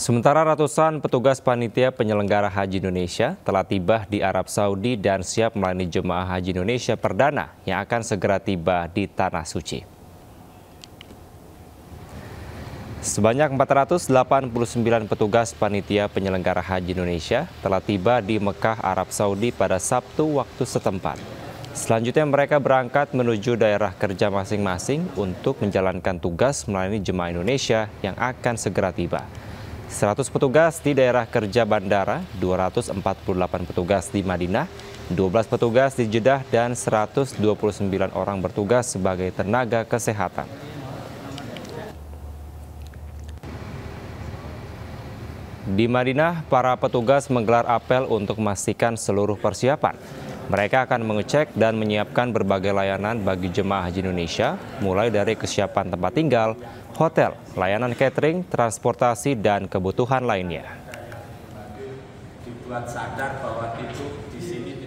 Sementara ratusan petugas panitia penyelenggara haji Indonesia telah tiba di Arab Saudi dan siap melayani jemaah haji Indonesia perdana yang akan segera tiba di Tanah Suci. Sebanyak 489 petugas panitia penyelenggara haji Indonesia telah tiba di Mekah, Arab Saudi pada Sabtu waktu setempat. Selanjutnya mereka berangkat menuju daerah kerja masing-masing untuk menjalankan tugas melayani jemaah Indonesia yang akan segera tiba. 100 petugas di daerah kerja bandara, 248 petugas di Madinah, 12 petugas di Jeddah dan 129 orang bertugas sebagai tenaga kesehatan. Di Madinah, para petugas menggelar apel untuk memastikan seluruh persiapan. Mereka akan mengecek dan menyiapkan berbagai layanan bagi jemaah haji Indonesia, mulai dari kesiapan tempat tinggal, hotel, layanan catering, transportasi, dan kebutuhan lainnya. Dibuat sadar bahwa itu di sini